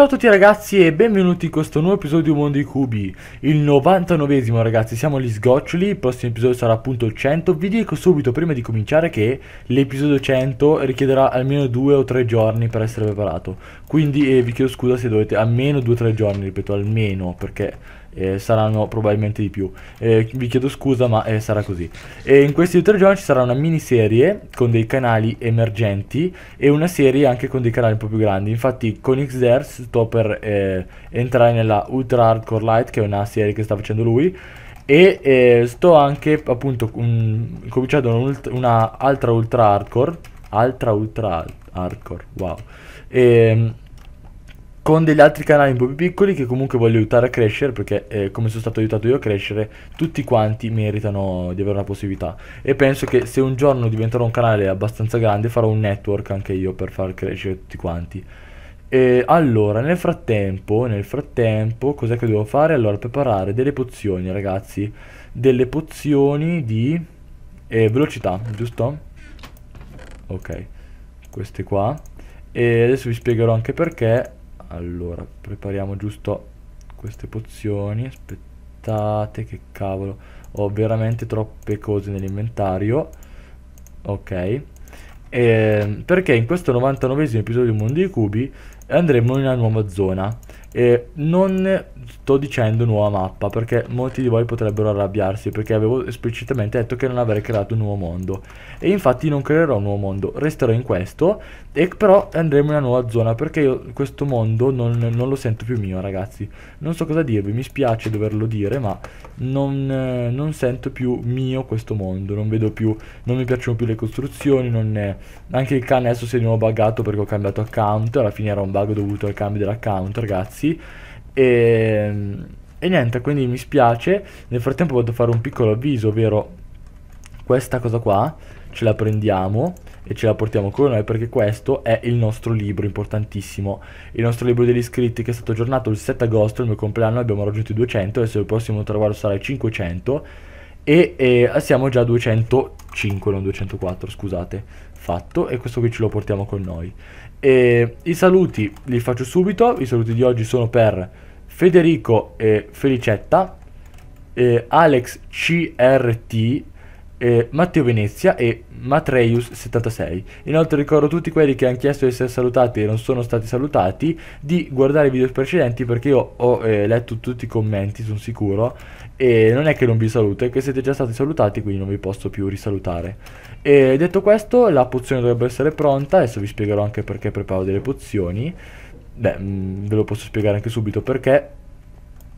Ciao a tutti ragazzi e benvenuti in questo nuovo episodio di Mondo i Cubi Il 99esimo ragazzi, siamo gli sgoccioli, il prossimo episodio sarà appunto il 100 Vi dico subito prima di cominciare che l'episodio 100 richiederà almeno 2 o 3 giorni per essere preparato Quindi eh, vi chiedo scusa se dovete almeno 2 o 3 giorni, ripeto almeno perché eh, saranno probabilmente di più. Eh, vi chiedo scusa, ma eh, sarà così. E in questi tre giorni ci sarà una miniserie con dei canali emergenti e una serie anche con dei canali un po' più grandi. Infatti, con XDR sto per eh, entrare nella Ultra Hardcore Light, che è una serie che sta facendo lui. E eh, sto anche appunto um, cominciando un'altra una ultra hardcore. Altra ultra hardcore, wow. E, ehm, con degli altri canali un po' più piccoli che comunque voglio aiutare a crescere perché eh, come sono stato aiutato io a crescere tutti quanti meritano di avere una possibilità e penso che se un giorno diventerò un canale abbastanza grande farò un network anche io per far crescere tutti quanti e allora nel frattempo nel frattempo cos'è che devo fare? allora preparare delle pozioni ragazzi delle pozioni di eh, velocità giusto? ok queste qua e adesso vi spiegherò anche perché allora prepariamo giusto queste pozioni aspettate che cavolo ho veramente troppe cose nell'inventario ok e, ehm, perché in questo 99 esimo episodio di Mondo dei Cubi andremo in una nuova zona e non sto dicendo nuova mappa perché molti di voi potrebbero arrabbiarsi perché avevo esplicitamente detto che non avrei creato un nuovo mondo e infatti non creerò un nuovo mondo, resterò in questo e però andremo in una nuova zona perché io questo mondo non, non lo sento più mio ragazzi non so cosa dirvi, mi spiace doverlo dire ma non, non sento più mio questo mondo non vedo più, non mi piacciono più le costruzioni è, anche il cane adesso si è di nuovo buggato perché ho cambiato account alla fine era un bug dovuto al cambio dell'account ragazzi ragazzi e, ehm, e niente quindi mi spiace nel frattempo vado a fare un piccolo avviso ovvero questa cosa qua ce la prendiamo e ce la portiamo con noi perché questo è il nostro libro importantissimo il nostro libro degli iscritti che è stato aggiornato il 7 agosto il mio compleanno abbiamo raggiunto i 200 adesso il prossimo traguardo sarà i 500 e, e eh, siamo già a 205 non 204 scusate fatto e questo qui ce lo portiamo con noi e I saluti li faccio subito, i saluti di oggi sono per Federico e Felicetta, e Alex CRT, eh, Matteo Venezia e Matreius76. Inoltre ricordo tutti quelli che hanno chiesto di essere salutati e non sono stati salutati di guardare i video precedenti perché io ho eh, letto tutti i commenti, sono sicuro, e non è che non vi saluto, è che siete già stati salutati quindi non vi posso più risalutare. E detto questo, la pozione dovrebbe essere pronta, adesso vi spiegherò anche perché preparo delle pozioni. Beh, mh, mm, ve lo posso spiegare anche subito perché...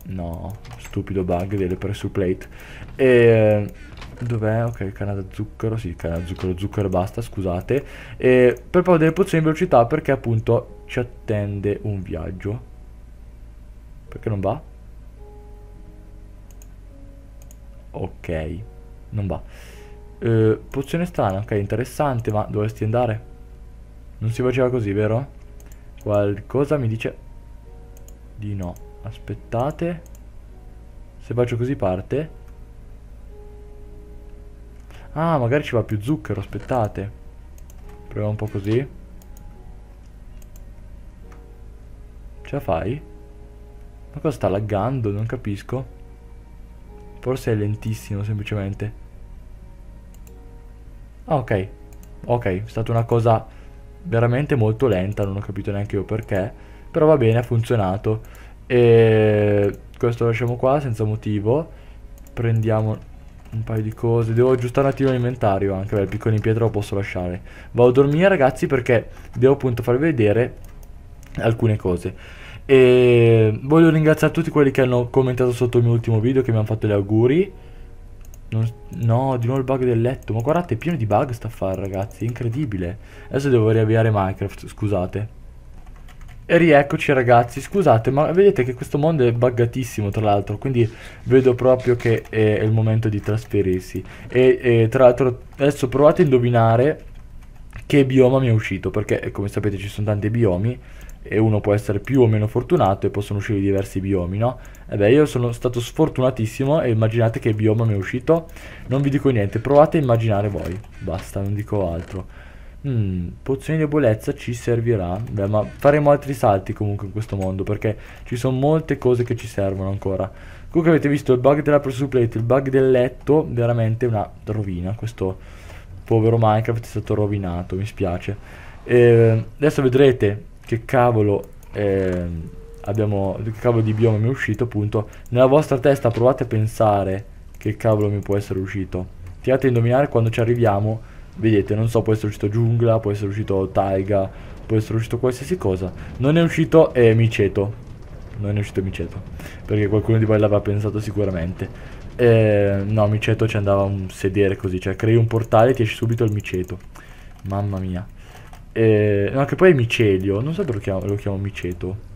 No, stupido bug delle pressure plate. E Dov'è? Ok, canna da zucchero, sì, canna da zucchero, zucchero e basta, scusate. E per paura delle pozioni in velocità perché appunto ci attende un viaggio. Perché non va? Ok, non va. Eh, pozione strana, ok, interessante, ma dovresti andare? Non si faceva così, vero? Qualcosa mi dice di no. Aspettate. Se faccio così parte. Ah, magari ci va più zucchero, aspettate. Proviamo un po' così. Ce la fai? Ma cosa sta laggando? Non capisco. Forse è lentissimo, semplicemente. Ah, ok. Ok, è stata una cosa veramente molto lenta, non ho capito neanche io perché. Però va bene, ha funzionato. E questo lo lasciamo qua senza motivo. Prendiamo un paio di cose. Devo aggiustare un attimo l'inventario anche, beh, il piccone in pietra lo posso lasciare. Vado a dormire ragazzi perché devo appunto farvi vedere alcune cose. E voglio ringraziare tutti quelli che hanno commentato sotto il mio ultimo video, che mi hanno fatto gli auguri. Non, no, di nuovo il bug del letto. Ma guardate, è pieno di bug sta affare ragazzi, è incredibile. Adesso devo riavviare Minecraft, scusate. E rieccoci ragazzi, scusate ma vedete che questo mondo è buggatissimo tra l'altro Quindi vedo proprio che è il momento di trasferirsi E, e tra l'altro adesso provate a indovinare che bioma mi è uscito Perché eh, come sapete ci sono tanti biomi E uno può essere più o meno fortunato e possono uscire diversi biomi no? E beh io sono stato sfortunatissimo e immaginate che bioma mi è uscito Non vi dico niente, provate a immaginare voi Basta, non dico altro Mm, pozione di debolezza ci servirà. Beh, ma faremo altri salti comunque in questo mondo perché ci sono molte cose che ci servono ancora. Comunque avete visto il bug della pressure plate, il bug del letto, veramente una rovina. Questo povero Minecraft è stato rovinato, mi spiace. Eh, adesso vedrete che cavolo... Eh, abbiamo che cavolo di bioma mi è uscito appunto nella vostra testa provate a pensare che cavolo mi può essere uscito tirate a indovinare quando ci arriviamo Vedete, non so, può essere uscito Giungla, può essere uscito Taiga, può essere uscito qualsiasi cosa. Non è uscito eh, Miceto. Non è uscito Miceto. Perché qualcuno di voi l'aveva pensato sicuramente. Eh, no, Miceto ci andava un sedere così, cioè crei un portale e ti esce subito il Miceto. Mamma mia. Eh, no, che poi è Micelio, non so perché lo chiamo, lo chiamo Miceto.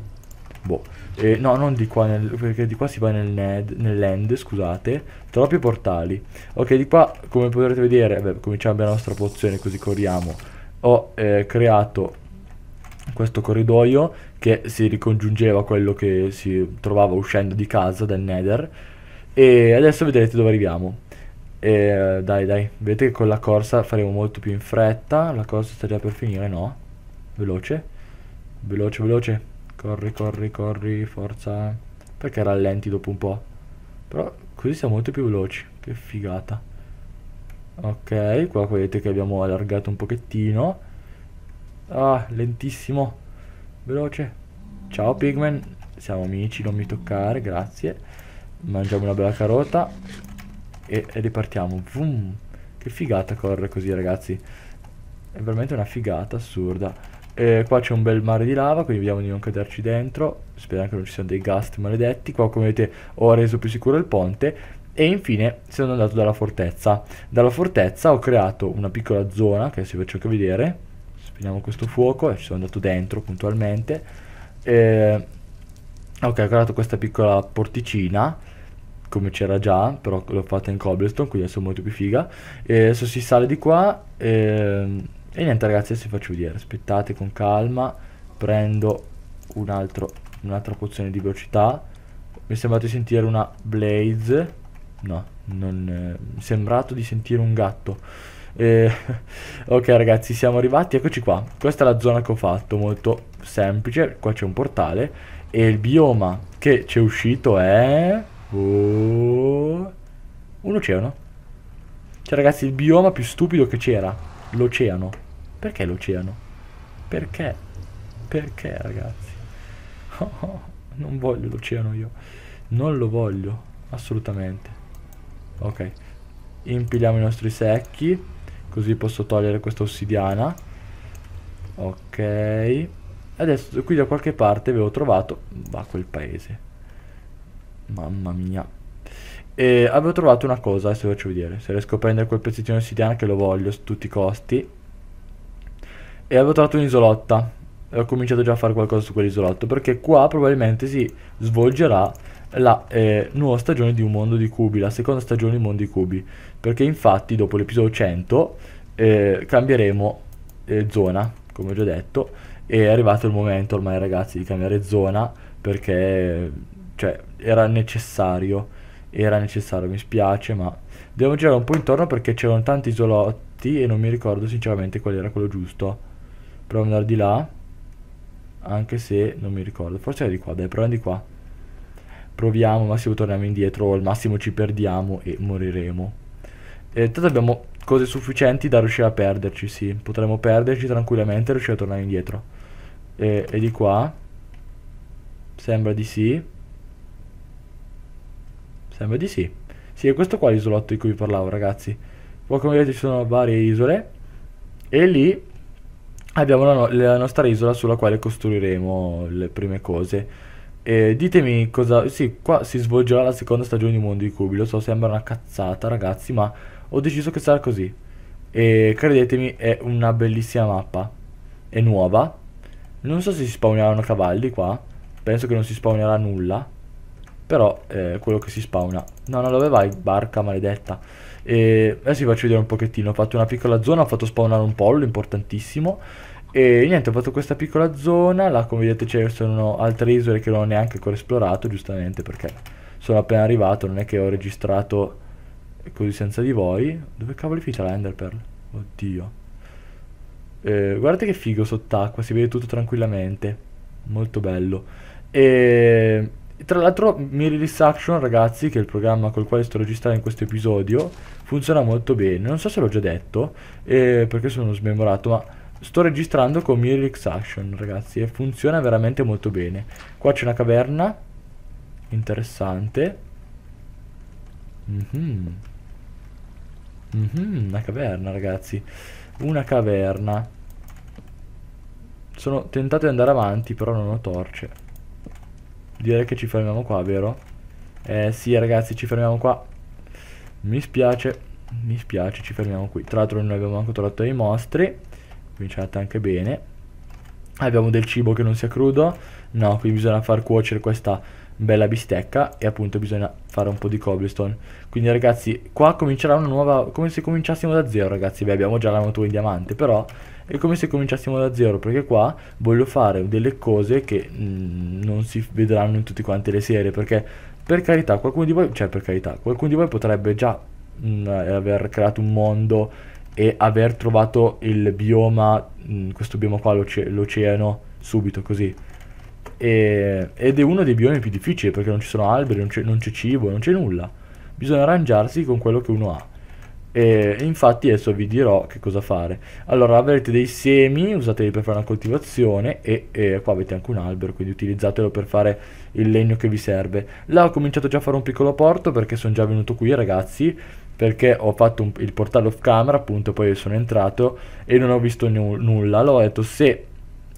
Boh. Eh, no, non di qua, nel, perché di qua si va nel ned, nell'end, scusate. Troppi portali. Ok, di qua, come potrete vedere, beh, cominciamo la nostra pozione così corriamo. Ho eh, creato questo corridoio che si ricongiungeva a quello che si trovava uscendo di casa dal nether. E adesso vedrete dove arriviamo. E, dai, dai, vedete che con la corsa faremo molto più in fretta. La corsa sta già per finire, no? Veloce. Veloce, veloce corri, corri, corri, forza. Perché rallenti dopo un po'. Però così siamo molto più veloci. Che figata. Ok, qua vedete che abbiamo allargato un pochettino. Ah, lentissimo. Veloce. Ciao Pigman. Siamo amici, non mi toccare, grazie. Mangiamo una bella carota. E, e ripartiamo. Vum. Che figata corre così, ragazzi. È veramente una figata assurda. Eh, qua c'è un bel mare di lava, quindi vediamo di non caderci dentro. Speriamo che non ci siano dei ghast maledetti. Qua, come vedete, ho reso più sicuro il ponte. E infine sono andato dalla fortezza. Dalla fortezza ho creato una piccola zona che adesso vi faccio anche vedere. Spegniamo questo fuoco e eh, ci sono andato dentro puntualmente. Eh, ok, ho creato questa piccola porticina come c'era già, però l'ho fatta in cobblestone, quindi adesso è molto più figa. E eh, adesso si sale di qua. Ehm e niente ragazzi, adesso vi faccio vedere. Aspettate con calma. Prendo un un'altra pozione di velocità. Mi è sembrato di sentire una blaze. No, non... Eh, mi è sembrato di sentire un gatto. Eh, ok ragazzi, siamo arrivati. Eccoci qua. Questa è la zona che ho fatto, molto semplice. Qua c'è un portale. E il bioma che c'è uscito è... Oh, un oceano. Cioè ragazzi, il bioma più stupido che c'era. L'oceano. Perché l'oceano? Perché? Perché ragazzi? Oh, oh, non voglio l'oceano io. Non lo voglio, assolutamente. Ok. Impiliamo i nostri secchi, così posso togliere questa ossidiana. Ok. Adesso qui da qualche parte avevo trovato... Va quel paese. Mamma mia. E avevo trovato una cosa, adesso vi faccio vedere. Se riesco a prendere quel pezzettino di ossidiana che lo voglio a tutti i costi e avevo trovato un'isolotta e ho cominciato già a fare qualcosa su quell'isolotto perché qua probabilmente si svolgerà la eh, nuova stagione di Un Mondo di Cubi, la seconda stagione di Un Mondo di Cubi, perché infatti dopo l'episodio 100 eh, cambieremo eh, zona, come ho già detto, e è arrivato il momento ormai ragazzi di cambiare zona perché cioè, era necessario, era necessario, mi spiace, ma dobbiamo girare un po' intorno perché c'erano tanti isolotti e non mi ricordo sinceramente qual era quello giusto. Proviamo ad andare di là. Anche se non mi ricordo. Forse è di qua. Dai, proviamo di qua. Proviamo, massimo torniamo indietro. Al massimo ci perdiamo e moriremo. E tanto abbiamo cose sufficienti da riuscire a perderci, sì. Potremmo perderci tranquillamente e riuscire a tornare indietro. E, e di qua. Sembra di sì. Sembra di sì. Sì, è questo qua l'isolotto di cui vi parlavo, ragazzi. Poi come vedete ci sono varie isole. E lì abbiamo la, no la nostra isola sulla quale costruiremo le prime cose. Eh, ditemi cosa... Sì, qua si svolgerà la seconda stagione di Mondo di Cubi. Lo so, sembra una cazzata, ragazzi, ma ho deciso che sarà così. E credetemi, è una bellissima mappa. È nuova. Non so se si spawneranno cavalli qua. Penso che non si spawnerà nulla. Però eh, quello che si spawna. No, no, dove vai? Barca maledetta. E adesso vi faccio vedere un pochettino. Ho fatto una piccola zona, ho fatto spawnare un pollo, importantissimo. E niente, ho fatto questa piccola zona, là come vedete ci sono altre isole che non ho neanche ancora esplorato, giustamente perché sono appena arrivato, non è che ho registrato così senza di voi. Dove cavolo finisce la Enderpearl? Oddio. Eh, guardate che figo sott'acqua, si vede tutto tranquillamente. Molto bello. E tra l'altro Mirror Action, ragazzi, che è il programma col quale sto registrando in questo episodio, funziona molto bene. Non so se l'ho già detto, eh, perché sono smemorato, ma Sto registrando con Mirix Action, ragazzi, e funziona veramente molto bene. Qua c'è una caverna, interessante. Mm -hmm. Mm -hmm, una caverna, ragazzi. Una caverna. Sono tentato di andare avanti, però non ho torce. Direi che ci fermiamo qua, vero? Eh sì, ragazzi, ci fermiamo qua. Mi spiace, mi spiace, ci fermiamo qui. Tra l'altro non abbiamo ancora trovato i mostri cominciate anche bene abbiamo del cibo che non sia crudo no qui bisogna far cuocere questa bella bistecca e appunto bisogna fare un po' di cobblestone quindi ragazzi qua comincerà una nuova come se cominciassimo da zero ragazzi beh abbiamo già la moto in diamante però è come se cominciassimo da zero perché qua voglio fare delle cose che mh, mm, non si vedranno in tutte quante le serie perché per carità qualcuno di voi cioè per carità qualcuno di voi potrebbe già mh, mm, aver creato un mondo e aver trovato il bioma, mh, mm, questo bioma qua, l'oce- l'oceano, subito così. E, ed è uno dei biomi più difficili perché non ci sono alberi, non c'è, non c'è cibo, non c'è nulla. Bisogna arrangiarsi con quello che uno ha. E infatti adesso vi dirò che cosa fare. Allora avrete dei semi, usateli per fare una coltivazione e, e, qua avete anche un albero, quindi utilizzatelo per fare il legno che vi serve. Là ho cominciato già a fare un piccolo porto perché sono già venuto qui ragazzi perché ho fatto un, il portale off camera appunto poi sono entrato e non ho visto nulla allora ho detto se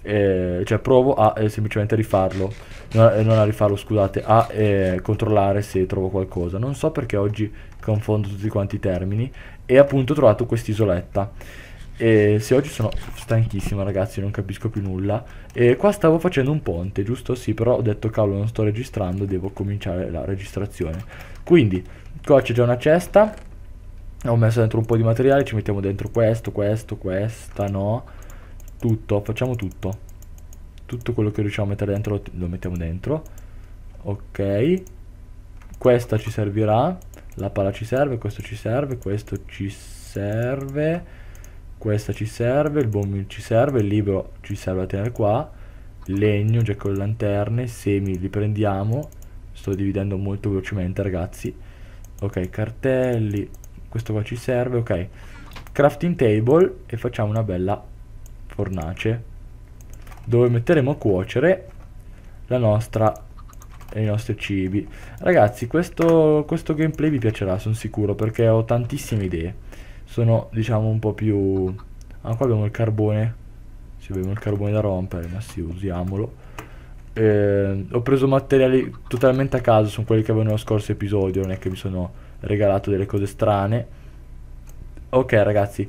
eh, cioè provo a eh, semplicemente rifarlo no, eh, non a rifarlo scusate a eh, controllare se trovo qualcosa non so perché oggi confondo tutti quanti i termini e appunto ho trovato quest'isoletta e se oggi sono stanchissimo ragazzi non capisco più nulla e qua stavo facendo un ponte giusto? sì però ho detto cavolo non sto registrando devo cominciare la registrazione quindi qua c'è già una cesta ho messo dentro un po' di materiale ci mettiamo dentro questo questo questa no tutto facciamo tutto tutto quello che riusciamo a mettere dentro lo, lo mettiamo dentro ok questa ci servirà la pala ci serve questo ci serve questo ci serve questa ci serve il bomb ci serve il libro ci serve da tenere qua legno giacco le lanterne semi li prendiamo sto dividendo molto velocemente ragazzi ok cartelli questo qua ci serve ok crafting table e facciamo una bella fornace dove metteremo a cuocere la nostra i nostri cibi ragazzi questo, questo gameplay vi piacerà sono sicuro perché ho tantissime idee sono diciamo un po' più ah qua abbiamo il carbone se abbiamo il carbone da rompere ma sì usiamolo eh, ho preso materiali totalmente a caso sono quelli che avevo nello scorso episodio non è che mi sono regalato delle cose strane. Ok ragazzi,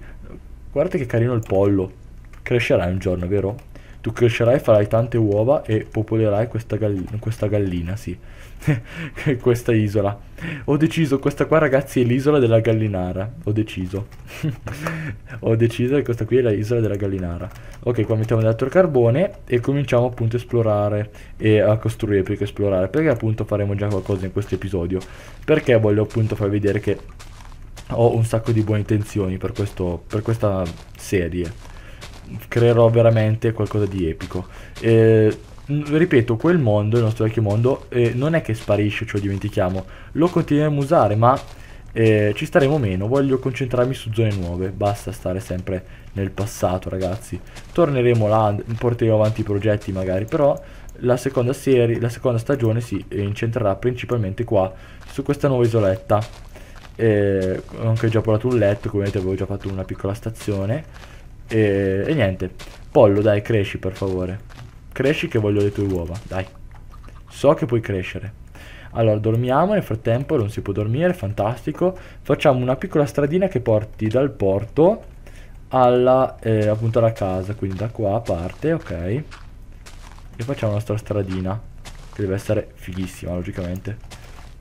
guardate che carino il pollo. Crescerà un giorno, vero? Tu crescerai, farai tante uova e popolerai questa, galli questa gallina, sì. questa isola. Ho deciso, questa qua ragazzi è l'isola della gallinara. Ho deciso. Ho deciso che questa qui è l'isola della gallinara. Ok, qua mettiamo dell'altro carbone e cominciamo appunto a esplorare e a costruire più che esplorare. Perché appunto faremo già qualcosa in questo episodio. Perché voglio appunto far vedere che ho un sacco di buone intenzioni per, questo, per questa serie creerò veramente qualcosa di epico. Eh, ripeto, quel mondo, il nostro vecchio mondo, eh, non è che sparisce, ce lo dimentichiamo, lo continueremo a usare, ma eh, ci staremo meno. Voglio concentrarmi su zone nuove, basta stare sempre nel passato, ragazzi. Torneremo là, porteremo avanti i progetti magari, però la seconda serie, la seconda stagione si eh, incentrerà principalmente qua, su questa nuova isoletta. Eh, anche già provato un letto, come vedete avevo già fatto una piccola stazione e, e niente. Pollo, dai, cresci per favore. Cresci che voglio le tue uova, dai. So che puoi crescere. Allora, dormiamo, nel frattempo non si può dormire, fantastico. Facciamo una piccola stradina che porti dal porto alla, eh, appunto alla casa, quindi da qua a parte, ok. E facciamo la nostra stradina, che deve essere fighissima, logicamente.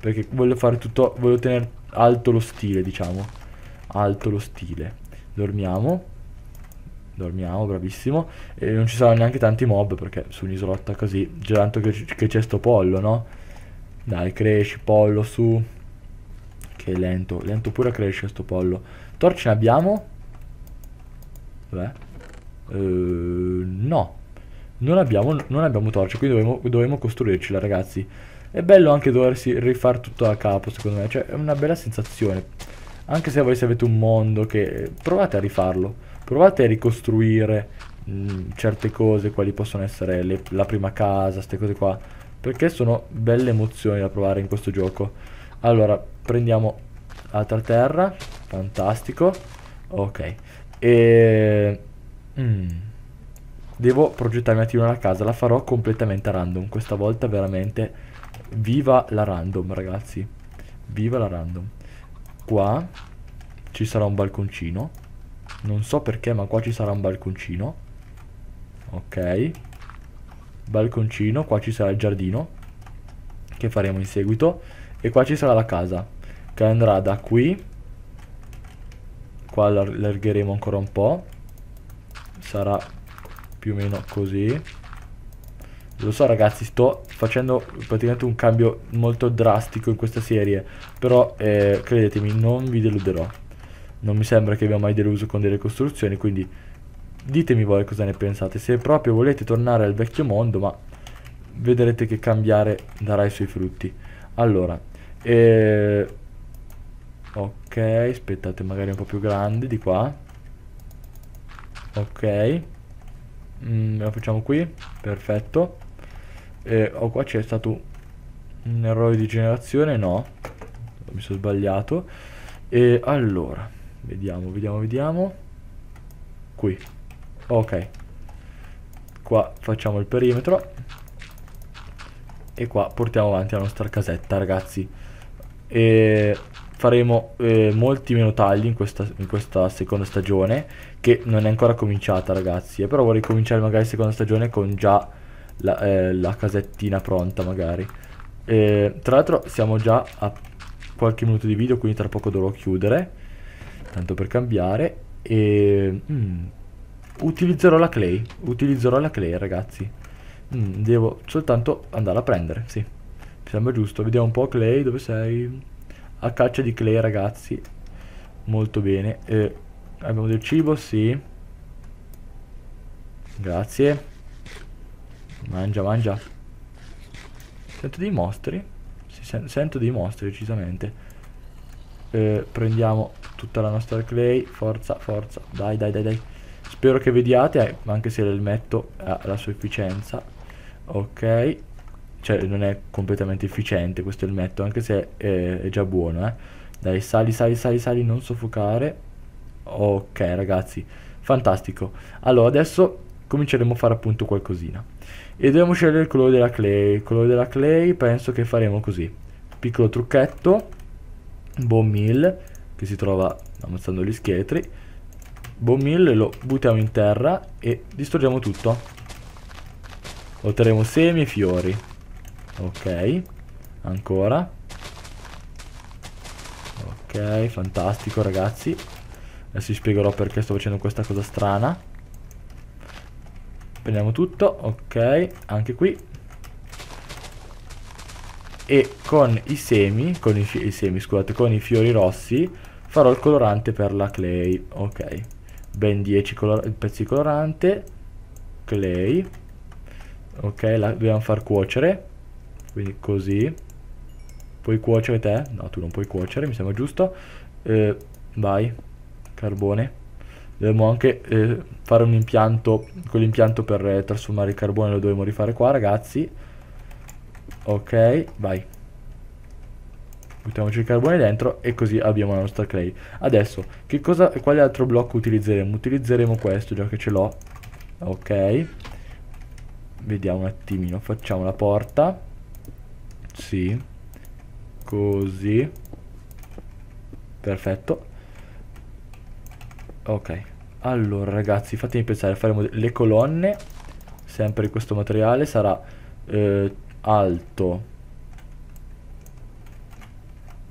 Perché voglio fare tutto, voglio tenere alto lo stile, diciamo. Alto lo stile. Dormiamo dormiamo, bravissimo. E non ci saranno neanche tanti mob perché su un'isolotta così, già tanto che c'è sto pollo, no? Dai, cresci, pollo, su. Che lento, lento pure cresce sto pollo. Torce ne abbiamo? Beh. Uh, no. Non abbiamo, non abbiamo torce, quindi dovremmo, dovremo costruircela, ragazzi. È bello anche doversi rifare tutto da capo, secondo me. Cioè, è una bella sensazione. Anche se voi se avete un mondo che... Provate a rifarlo provate a ricostruire mh, mm, certe cose, quali possono essere le, la prima casa, queste cose qua, perché sono belle emozioni da provare in questo gioco. Allora, prendiamo altra terra, fantastico, ok, e... Mm, devo progettarmi un attimo la casa, la farò completamente a random, questa volta veramente viva la random ragazzi, viva la random. Qua ci sarà un balconcino non so perché, ma qua ci sarà un balconcino. Ok. Balconcino, qua ci sarà il giardino. Che faremo in seguito. E qua ci sarà la casa. Che andrà da qui. Qua allargheremo ancora un po'. Sarà più o meno così. Lo so ragazzi, sto facendo praticamente un cambio molto drastico in questa serie, però eh, credetemi, non vi deluderò non mi sembra che abbia mai deluso con delle costruzioni, quindi ditemi voi cosa ne pensate. Se proprio volete tornare al vecchio mondo, ma vedrete che cambiare darà i suoi frutti. Allora, eh, ok, aspettate magari un po' più grande di qua. Ok, mm, la facciamo qui, perfetto. Eh, oh, qua c'è stato un errore di generazione, no, mi sono sbagliato. E allora Vediamo, vediamo, vediamo. Qui. Ok. Qua facciamo il perimetro. E qua portiamo avanti la nostra casetta, ragazzi. E faremo eh, molti meno tagli in questa, in questa, seconda stagione che non è ancora cominciata ragazzi eh, però vorrei cominciare magari la seconda stagione con già la, eh, la casettina pronta magari e, tra l'altro siamo già a qualche minuto di video quindi tra poco dovrò chiudere tanto per cambiare e mm, utilizzerò la clay utilizzerò la clay ragazzi mm, devo soltanto andare a prendere sì mi sembra giusto vediamo un po' clay dove sei a caccia di clay ragazzi molto bene eh, abbiamo del cibo sì grazie mangia mangia sento dei mostri sento dei mostri decisamente eh, prendiamo tutta la nostra clay. Forza, forza. Dai, dai, dai, dai. Spero che vediate, eh, anche se l'elmetto ha la sua efficienza. Ok. Cioè, non è completamente efficiente questo elmetto, anche se eh, è già buono, eh. Dai, sali, sali, sali, sali, non soffocare. Ok, ragazzi. Fantastico. Allora, adesso cominceremo a fare appunto qualcosina. E dobbiamo scegliere il colore della clay. Il colore della clay penso che faremo così. Piccolo trucchetto. Bomb mill che si trova ammazzando gli scheletri. Bombmill lo buttiamo in terra e distruggiamo tutto. Otterremo semi e fiori. Ok, ancora. Ok, fantastico ragazzi. Adesso vi spiegherò perché sto facendo questa cosa strana. Prendiamo tutto, ok, anche qui. E con i semi, con i, i semi, scusate, con i fiori rossi farò il colorante per la clay ok ben 10 pezzi di colorante clay ok la dobbiamo far cuocere quindi così puoi cuocere te? no tu non puoi cuocere mi sembra giusto eh, vai carbone dobbiamo anche eh, fare un impianto quell'impianto per eh, trasformare il carbone lo dobbiamo rifare qua ragazzi ok vai buttiamoci il carbone dentro e così abbiamo la nostra clay adesso che cosa, quale altro blocco utilizzeremo utilizzeremo questo già che ce l'ho ok vediamo un attimino facciamo la porta sì così perfetto ok allora ragazzi fatemi pensare faremo le colonne sempre di questo materiale sarà eh, alto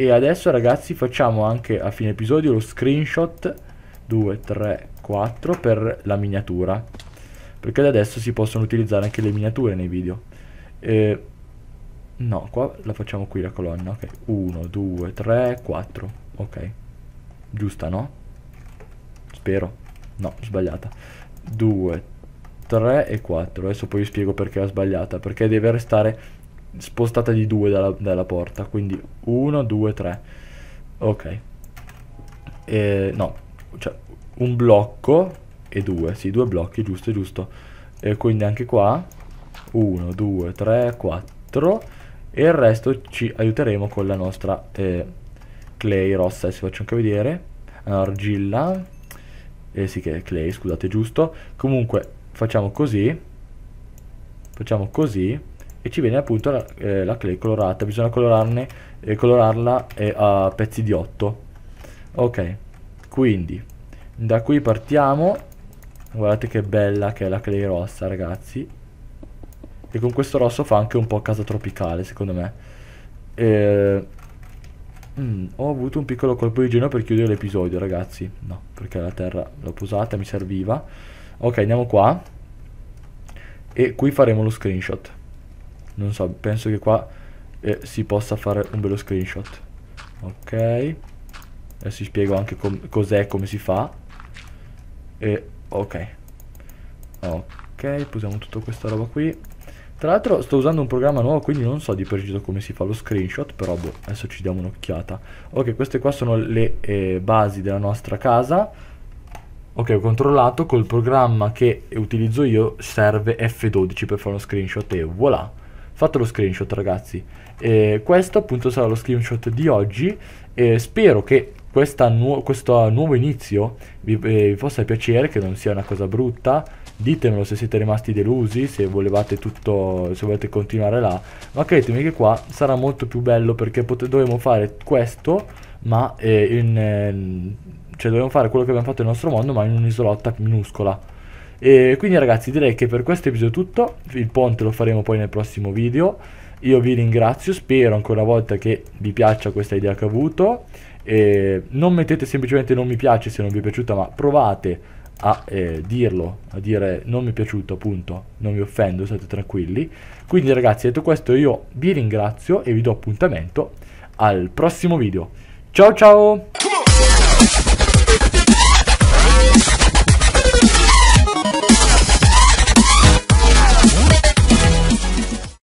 e adesso ragazzi facciamo anche a fine episodio lo screenshot 2, 3, 4 per la miniatura perché da adesso si possono utilizzare anche le miniature nei video eh, no, qua la facciamo qui la colonna ok, 1, 2, 3, 4 ok, giusta no? spero no, sbagliata 2, 3 e 4 adesso poi vi spiego perché è sbagliata perché deve restare spostata di 2 dalla, dalla, porta, quindi 1, 2, 3. Ok. E, no, cioè un blocco e 2 sì, due blocchi, giusto, giusto. E quindi anche qua 1, 2, 3, 4 e il resto ci aiuteremo con la nostra eh, clay rossa, adesso faccio anche vedere. Argilla, eh sì che è clay, scusate, giusto. Comunque facciamo così, facciamo così e ci viene appunto la, eh, la clay colorata bisogna colorarne, eh, colorarla eh, a pezzi di 8 ok quindi da qui partiamo guardate che bella che è la clay rossa ragazzi e con questo rosso fa anche un po' casa tropicale secondo me eh, Mm, ho avuto un piccolo colpo di genio per chiudere l'episodio, ragazzi. No, perché la terra l'ho posata, mi serviva. Ok, andiamo qua. E qui faremo lo screenshot non so penso che qua eh, si possa fare un bello screenshot ok adesso vi spiego anche com cos'è come si fa e ok ok posiamo tutta questa roba qui tra l'altro sto usando un programma nuovo quindi non so di preciso come si fa lo screenshot però boh, adesso ci diamo un'occhiata ok queste qua sono le eh, basi della nostra casa ok ho controllato col programma che utilizzo io serve F12 per fare uno screenshot e voilà fatto lo screenshot ragazzi eh, questo appunto sarà lo screenshot di oggi eh, spero che nu questo nuovo inizio vi, eh, vi, possa piacere che non sia una cosa brutta ditemelo se siete rimasti delusi se volevate tutto se volete continuare là ma credetemi che qua sarà molto più bello perché dovremo fare questo ma eh, in, ehm, cioè dovremo fare quello che abbiamo fatto nel nostro mondo ma in un'isolotto minuscola e quindi ragazzi direi che per questo episodio è tutto, il ponte lo faremo poi nel prossimo video. Io vi ringrazio, spero ancora una volta che vi piaccia questa idea che ho avuto. E non mettete semplicemente non mi piace se non vi è piaciuta, ma provate a eh, dirlo, a dire non mi è piaciuto appunto, non mi offendo, state tranquilli. Quindi ragazzi, detto questo io vi ringrazio e vi do appuntamento al prossimo video. Ciao ciao!